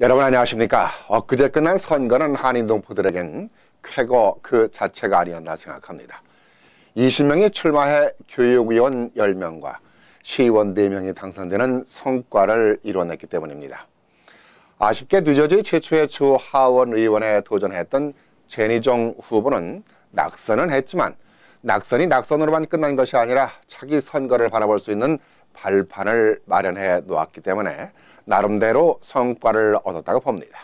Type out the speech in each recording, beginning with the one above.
여러분 안녕하십니까? 엊그제 끝난 선거는 한인 동포들에겐 쾌거 그 자체가 아니었나 생각합니다. 20명이 출마해 교육위원 10명과 시의원 4명이 당선되는 성과를 이뤄냈기 때문입니다. 아쉽게 뉴저지 최초의 주 하원 의원에 도전했던 제니종 후보는 낙선은 했지만 낙선이 낙선으로만 끝난 것이 아니라 차기 선거를 바라볼 수 있는 발판을 마련해 놓았기 때문에 나름대로 성과를 얻었다고 봅니다.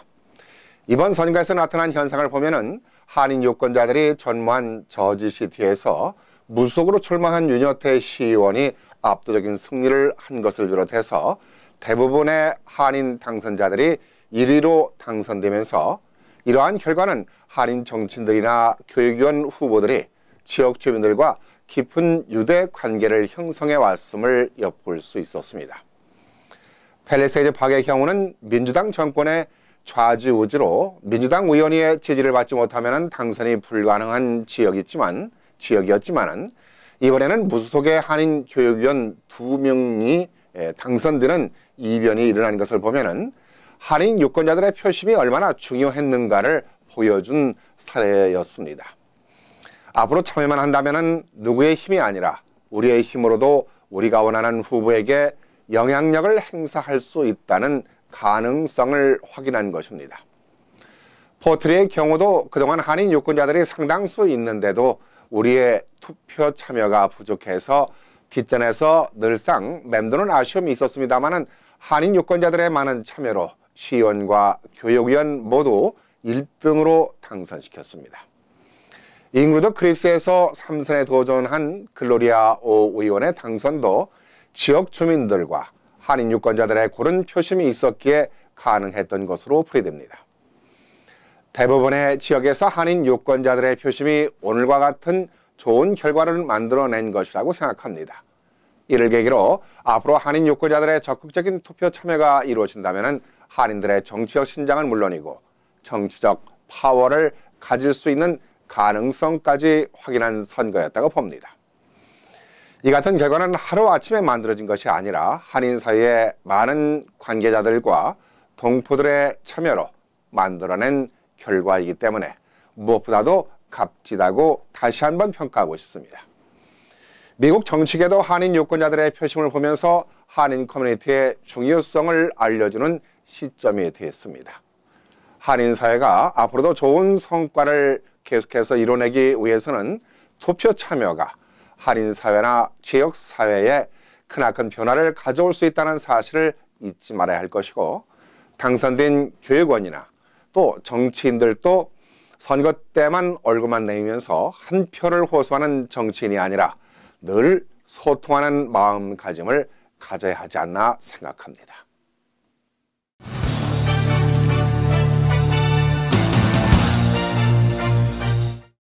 이번 선거에서 나타난 현상을 보면은 한인 유권자들이 전무한 저지시티에서 무속으로 출마한 윤여태 시의원이 압도적인 승리를 한 것을 비롯해서 대부분의 한인 당선자들이 1위로 당선되면서 이러한 결과는 한인 정치인들이나 교육위원 후보들이 지역 주민들과 깊은 유대 관계를 형성해 왔음을 엿볼 수 있었습니다. 팔레스타인 파의 경우는 민주당 정권의 좌지우지로 민주당 의원의 지지를 받지 못하면 당선이 불가능한 지역이지만 지역이었지만은 이번에는 무소속의 한인 교육위원 두 명이 예, 당선되는 이변이 일어난 것을 보면은 한인 유권자들의 표심이 얼마나 중요했는가를 보여준 사례였습니다. 앞으로 참여만 한다면 누구의 힘이 아니라 우리의 힘으로도 우리가 원하는 후보에게 영향력을 행사할 수 있다는 가능성을 확인한 것입니다. 포트리의 경우도 그동안 한인 유권자들이 상당수 있는데도 우리의 투표 참여가 부족해서 뒷전에서 늘상 맴도는 아쉬움이 있었습니다만 한인 유권자들의 많은 참여로 시의원과 교육위원 모두 1등으로 당선시켰습니다. 잉그루드 크립스에서 삼선에 도전한 글로리아 오 의원의 당선도 지역 주민들과 한인 유권자들의 고른 표심이 있었기에 가능했던 것으로 풀이됩니다. 대부분의 지역에서 한인 유권자들의 표심이 오늘과 같은 좋은 결과를 만들어낸 것이라고 생각합니다. 이를 계기로 앞으로 한인 유권자들의 적극적인 투표 참여가 이루어진다면 한인들의 정치적 신장은 물론이고 정치적 파워를 가질 수 있는 가능성까지 확인한 선거였다고 봅니다. 이 같은 결과는 하루아침에 만들어진 것이 아니라 한인 사회의 많은 관계자들과 동포들의 참여로 만들어낸 결과이기 때문에 무엇보다도 값지다고 다시 한번 평가하고 싶습니다. 미국 정치계도 한인 유권자들의 표심을 보면서 한인 커뮤니티의 중요성을 알려주는 시점이 되었습니다. 한인 사회가 앞으로도 좋은 성과를 계속해서 이뤄내기 위해서는 투표 참여가 한인사회나 지역사회에 크나큰 변화를 가져올 수 있다는 사실을 잊지 말아야 할 것이고 당선된 교육원이나 또 정치인들도 선거 때만 얼굴만 내면서 한 표를 호소하는 정치인이 아니라 늘 소통하는 마음가짐을 가져야 하지 않나 생각합니다.